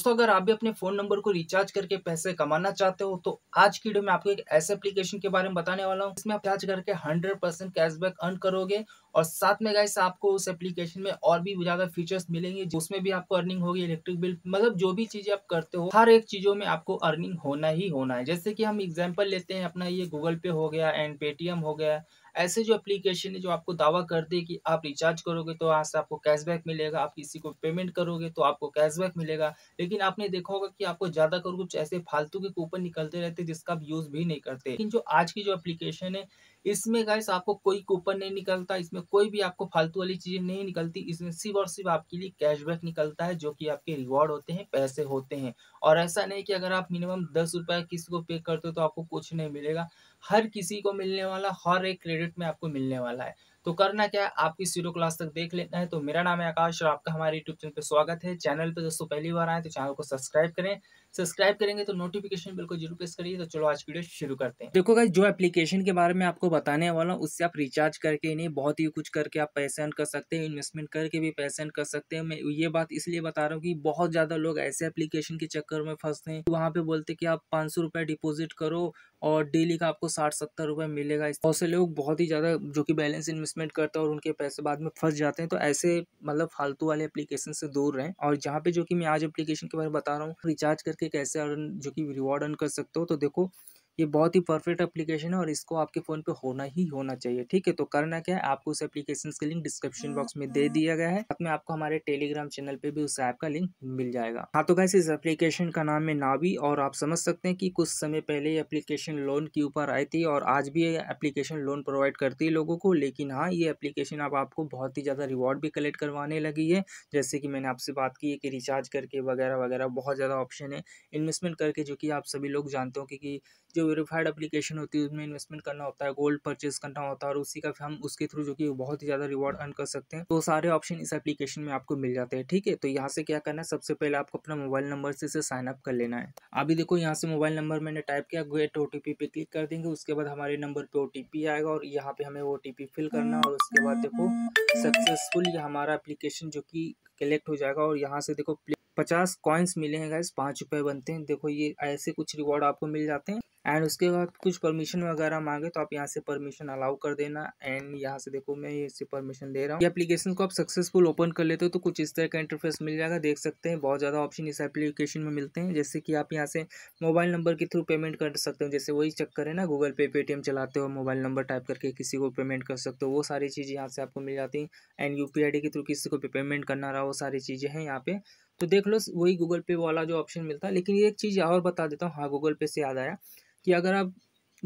दोस्तों अगर आप भी अपने फ़ोन नंबर को रिचार्ज करके पैसे कमाना चाहते हो तो आज की वीडियो में आपको एक ऐसे एप्लीकेशन के बारे में बताने वाला हूँ इसमें आप रिचार्ज करके 100 परसेंट कैशबैक अर्न करोगे और साथ में गाइस आपको उस एप्लीकेशन में और भी ज़्यादा फीचर्स मिलेंगे जिसमें भी आपको अर्निंग होगी इलेक्ट्रिक बिल मतलब जो भी चीज़ें आप करते हो हर एक चीज़ों में आपको अर्निंग होना ही होना है जैसे कि हम एग्जाम्पल लेते हैं अपना ये गूगल पे हो गया एंड पेटीएम हो गया ऐसे जो एप्लीकेशन है जो आपको दावा कर दे कि आप रिचार्ज करोगे तो यहाँ से आपको कैशबैक मिलेगा आप किसी को पेमेंट करोगे तो आपको कैशबैक मिलेगा लेकिन आपने देखा होगा कि आपको ज़्यादा कर कुछ ऐसे फालतू के कूपन निकलते रहते जिसका आप यूज़ भी नहीं करते लेकिन जो आज की जो एप्लीकेशन है इसमें गैस आपको कोई कूपन नहीं निकलता इसमें कोई भी आपको फालतू वाली चीज़ें नहीं निकलती इसमें सिर्फ और सिर्फ आपके लिए कैशबैक निकलता है जो कि आपके रिवॉर्ड होते हैं पैसे होते हैं और ऐसा नहीं कि अगर आप मिनिमम दस रुपये किसी को पे करते हो तो आपको कुछ नहीं मिलेगा हर किसी को मिलने वाला हर एक क्रेडिट में आपको मिलने वाला है तो करना क्या है आपकी सीरो क्लास तक देख लेना है तो मेरा नाम है आकाश और आपका हमारे यूट्यूब चैनल पर स्वागत है चैनल पर दोस्तों पहली बार आए तो चैनल को सब्सक्राइब करें सब्सक्राइब करेंगे तो नोटिफिकेशन बिल्कुल जरूर प्रेस करिए तो चलो आज वीडियो शुरू करते हैं देखो जो एप्लीकेशन के बारे में आपको बताने वाला हूँ उससे आप रिचार्ज करके नहीं बहुत ही कुछ करके आप पैसे अर्न कर सकते हैं इन्वेस्टमेंट करके भी पैसे अर्न कर सकते हैं मैं ये बात इसलिए बता रहा हूँ कि बहुत ज़्यादा लोग ऐसे एप्लीकेशन के चक्कर में फंसते हैं वहाँ पे बोलते कि आप पाँच सौ डिपोजिट करो और डेली का आपको साठ सत्तर रुपये मिलेगा बहुत से लोग बहुत ही ज़्यादा जो कि बैलेंस इन्वेस्ट इन्वेस्टमेंट करते हैं और उनके पैसे बाद में फंस जाते हैं तो ऐसे मतलब फालतू वाले एप्लीकेशन से दूर रहें और जहाँ पे जो कि मैं आज एप्लीकेशन के बारे में बता रहा हूँ रिचार्ज करके कैसे अर्न जो कि रिवॉर्ड अर्न कर सकते हो तो देखो ये बहुत ही परफेक्ट एप्लीकेशन है और इसको आपके फ़ोन पे होना ही होना चाहिए ठीक है तो करना क्या है आपको उस एप्लीकेशन का लिंक डिस्क्रिप्शन बॉक्स में दे दिया गया है साथ में आपको हमारे टेलीग्राम चैनल पे भी उस ऐप का लिंक मिल जाएगा हाँ तो कैसे इस एप्लीकेशन का नाम है नावी और आप समझ सकते हैं कि कुछ समय पहले ये एप्लीकेशन लोन के ऊपर आई थी और आज भी ये एप्लीकेशन लोन प्रोवाइड करती है लोगों को लेकिन हाँ ये एप्लीकेशन अब आपको बहुत ही ज़्यादा रिवॉर्ड भी कलेक्ट करवाने लगी है जैसे कि मैंने आपसे बात की है कि रिचार्ज करके वगैरह वगैरह बहुत ज़्यादा ऑप्शन है इन्वेस्टमेंट करके जो कि आप सभी लोग जानते हो कि जो वेरीफाइड एप्लीकेशन होती है उसमें इन्वेस्टमेंट करना होता है गोल्ड परचेज करना होता है और उसी का हम उसके थ्रू जो कि बहुत ही ज़्यादा रिवॉर्ड अर्न कर सकते हैं तो सारे ऑप्शन इस एप्लीकेशन में आपको मिल जाते हैं ठीक है तो यहाँ से क्या करना है सबसे पहले आपको अपना मोबाइल नंबर से इसे साइनअप कर लेना है अभी देखो यहाँ से मोबाइल नंबर मैंने टाइप किया गेट ओ पे क्लिक कर देंगे उसके बाद हमारे नंबर पे ओ आएगा और यहाँ पे हमें ओ फिल करना और उसके बाद देखो सक्सेसफुल हमारा एप्लीकेशन जो कि कलेक्ट हो जाएगा और यहाँ से देखो पचास कॉइन्स मिले हैं गाइस पाँच रुपये बनते हैं देखो ये ऐसे कुछ रिवॉर्ड आपको मिल जाते हैं एंड उसके बाद कुछ परमिशन वगैरह मांगे तो आप यहाँ से परमिशन अलाउ कर देना एंड यहाँ से देखो मैं इससे परमिशन दे रहा हूँ ये एप्लीकेशन को आप सक्सेसफुल ओपन कर लेते हो तो कुछ इस तरह का इंटरफेस मिल जाएगा देख सकते हैं बहुत ज़्यादा ऑप्शन इस एप्लीकेशन में मिलते हैं जैसे कि आप यहाँ से मोबाइल नंबर के थ्रू पेमेंट कर सकते हो जैसे वही चक्कर है ना गूगल पे पेटीएम चलाते हो मोबाइल नंबर टाइप करके किसी को पेमेंट कर सकते हो वो सारी चीजें यहाँ से आपको मिल जाती हैं एंड यू के थ्रू किसी को पेमेंट करना रहा वो सारी चीज़ें हैं यहाँ पे तो देख लो वही गूगल पे वाला जो ऑप्शन मिलता है लेकिन ये एक चीज़ और बता देता हूँ हाँ गूगल पे से याद आया कि अगर आप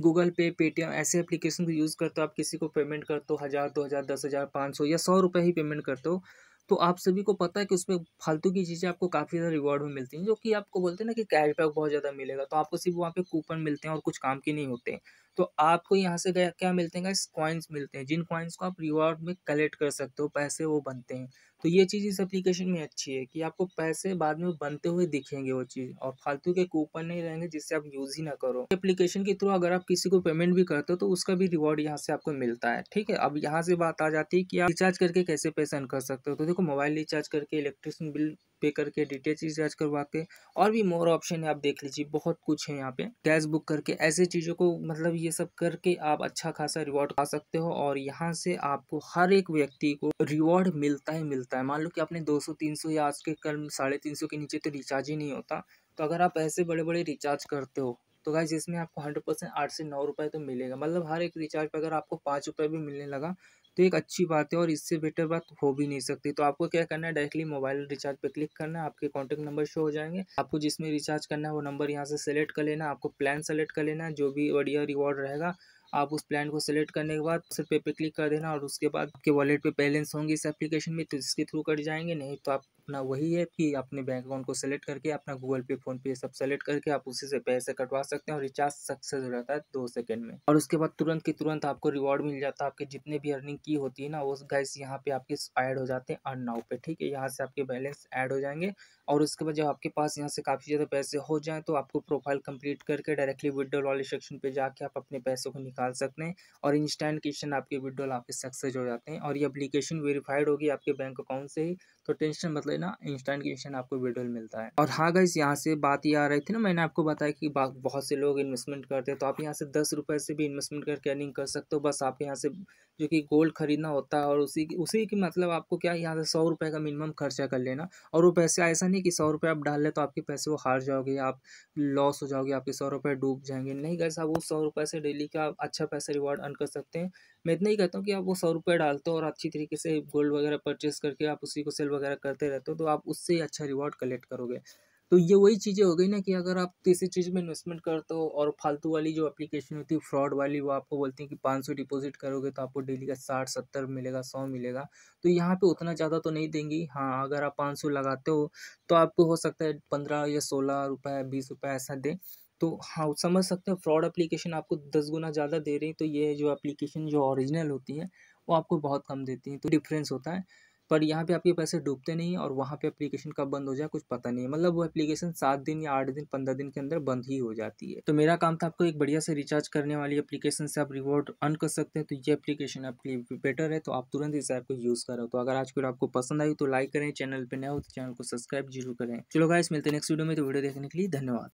गूगल पे पेटीएम ऐसे एप्लीकेशन को यूज़ करते हो आप किसी को पेमेंट करते हो हज़ार दो हज़ार दस हज़ार पाँच सौ या सौ रुपये ही पेमेंट करते हो तो आप सभी को पता है कि उसमें फालतू की चीज़ें आपको काफ़ी ज़्यादा रिवॉर्ड में मिलती हैं जो कि आपको बोलते हैं ना कि कैशबैक बहुत ज़्यादा मिलेगा तो आपको सिर्फ वहाँ पे कूपन मिलते हैं और कुछ काम के नहीं होते तो आपको यहाँ से क्या क्या मिलते हैं गाइस कॉइन्स मिलते हैं जिन कॉइन्स को आप रिवॉर्ड में कलेक्ट कर सकते हो पैसे वो बनते हैं तो ये चीज़ इस एप्लीकेशन में अच्छी है कि आपको पैसे बाद में बनते हुए दिखेंगे वो चीज़ और फालतू के कूपन नहीं रहेंगे जिससे आप यूज़ ही ना करो एप्लीकेशन के थ्रू अगर आप किसी को पेमेंट भी करते हो तो उसका भी रिवॉर्ड यहाँ से आपको मिलता है ठीक है अब यहाँ से बात आ जाती है कि आप रिचार्ज करके कैसे पैसे कर सकते हो तो देखो मोबाइल रिचार्ज करके इलेक्ट्रिसन बिल पे करके डिटेल रिचार्ज करवा के और भी मोर ऑप्शन है आप देख लीजिए बहुत कुछ है यहाँ पे गैस बुक करके ऐसे चीज़ों को मतलब ये सब करके आप अच्छा खासा रिवॉर्ड पा सकते हो और यहाँ से आपको हर एक व्यक्ति को रिवॉर्ड मिलता ही मिलता है मान लो कि आपने 200 300 या आज के कल साढ़े तीन के नीचे तो रिचार्ज ही नहीं होता तो अगर आप ऐसे बड़े बड़े रिचार्ज करते हो तो गाइज इसमें आपको हंड्रेड परसेंट आठ से नौ रुपए तो मिलेगा मतलब हर एक रिचार्ज पर अगर आपको पाँच रुपये भी मिलने लगा तो एक अच्छी बात है और इससे बेटर बात हो भी नहीं सकती तो आपको क्या करना है डायरेक्टली मोबाइल रिचार्ज पर क्लिक करना है आपके कॉन्टैक्ट नंबर शो हो जाएंगे आपको जिसमें रिचार्ज करना है वो नंबर यहाँ से सेलेक्ट कर लेना आपको प्लान सेलेक्ट कर लेना जो भी बढ़िया रिवॉर्ड रहेगा आप उस प्लान को सिलेक्ट करने के बाद सिर्फ पे पे क्लिक कर देना और उसके बाद आपके वॉलेट पे बैलेंस होंगे इस एप्लीकेशन में तो इसके थ्रू कट जाएंगे नहीं तो आप अपना वही है कि अपने बैंक अकाउंट को सेलेक्ट करके अपना गूगल पे फोन पे सब सेलेक्ट करके आप उसी से पैसे कटवा सकते हैं और रिचार्ज सक्सेस हो जाता है दो सेकेंड में और उसके बाद तुरंत के तुरंत आपको रिवॉर्ड मिल जाता है आपके जितने भी अर्निंग की होती है ना वो गैस यहाँ पे आपके ऐड हो जाते हैं अर्न नाउ पे ठीक है यहाँ से आपके बैलेंस ऐड हो जाएंगे और उसके बाद जब आपके पास यहाँ से काफ़ी ज़्यादा पैसे हो जाए तो आपको प्रोफाइल कंप्लीट करके डायरेक्टली विड्रोल वाले सेक्शन पर जाके आप अपने पैसों को निकाल सकते हैं और इंस्टेंट क्वेश्चन आपके विड्रोल आपके सक्सेस हो जाते हैं और ये अपलीकेशन वेरीफाइड होगी आपके बैंक अकाउंट से ही तो टेंशन मतलब देना इंस्टेंट क्वेश्चन आपको विड्रोल मिलता है और हाँ गाइस यहाँ से बात ये आ रही थी ना मैंने आपको बताया कि बहुत से लोग इन्वेस्टमेंट करते हैं तो आप यहाँ से दस रुपये से भी इन्वेस्टमेंट करके अर्निंग कर सकते हो बस आप यहाँ से जो कि गोल्ड खरीदना होता है और उसी उसी की मतलब आपको क्या यहाँ से सौ रुपये का मिनिमम खर्चा कर लेना और वो पैसे ऐसा नहीं कि सौ रुपये आप डाल ले तो आपके पैसे वो हार जाओगे आप लॉस हो जाओगे आपके सौ रुपये डूब जाएंगे नहीं गैस आप वो सौ रुपये से डेली का अच्छा पैसा रिवॉर्ड अर्न कर सकते हैं मैं इतना ही कहता हूँ कि आप वो सौ रुपये डालते हो और अच्छी तरीके से गोल्ड वगैरह परचेस करके आप उसी को सेल वगैरह करते रहते करते हो तो आप उससे अच्छा रिवॉर्ड कलेक्ट करोगे तो ये वही चीज़ें हो गई ना कि अगर आप किसी चीज़ में इन्वेस्टमेंट करते हो और फालतू वाली जो एप्लीकेशन होती है फ्रॉड वाली वो आपको बोलती है कि पाँच सौ डिपॉजिट करोगे तो आपको डेली का साठ सत्तर मिलेगा सौ मिलेगा तो यहाँ पे उतना ज़्यादा तो नहीं देंगी हाँ अगर आप पाँच सौ लगाते हो तो आपको हो सकता है पंद्रह या सोलह रुपये बीस रुपये ऐसा दें तो हाँ समझ सकते हैं फ्रॉड एप्लीकेशन आपको दस गुना ज़्यादा दे रही तो ये जो एप्लीकेशन जो ऑरिजिनल होती है वो आपको बहुत कम देती है तो डिफरेंस होता है पर यहाँ पे आपके पैसे डूबते नहीं और वहाँ पे एप्लीकेशन कब बंद हो जाए कुछ पता नहीं है मतलब वो एप्लीकेशन सात दिन या आठ दिन पंद्रह दिन के अंदर बंद ही हो जाती है तो मेरा काम था आपको एक बढ़िया से रिचार्ज करने वाली एप्लीकेशन से आप रिवॉर्ड अर्न कर सकते हैं तो ये एप्लीकेशन आपके लिए बेटर है तो आप तुरंत इस ऐप को यूज़ करो तो अगर आज वीडियो आपको पसंद आई तो लाइक करें चैनल पर नया हो तो चैनल को सब्सक्राइब जरूर करें चलो गाइस मिलते हैं नेक्स्ट वीडियो में तो वीडियो देखने के लिए धन्यवाद